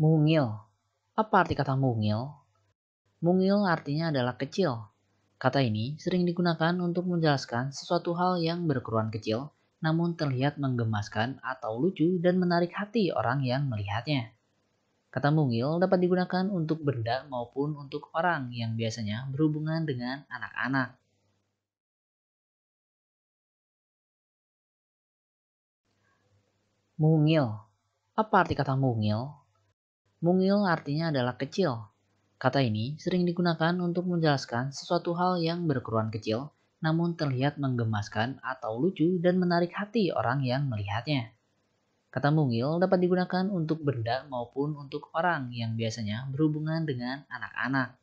Mungil. Apa arti kata mungil? Mungil artinya adalah kecil. Kata ini sering digunakan untuk menjelaskan sesuatu hal yang berukuran kecil namun terlihat menggemaskan atau lucu dan menarik hati orang yang melihatnya. Kata mungil dapat digunakan untuk benda maupun untuk orang yang biasanya berhubungan dengan anak-anak. Mungil. Apa arti kata mungil? Mungil artinya adalah kecil. Kata ini sering digunakan untuk menjelaskan sesuatu hal yang berukuran kecil namun terlihat menggemaskan atau lucu dan menarik hati orang yang melihatnya. Kata mungil dapat digunakan untuk benda maupun untuk orang yang biasanya berhubungan dengan anak-anak.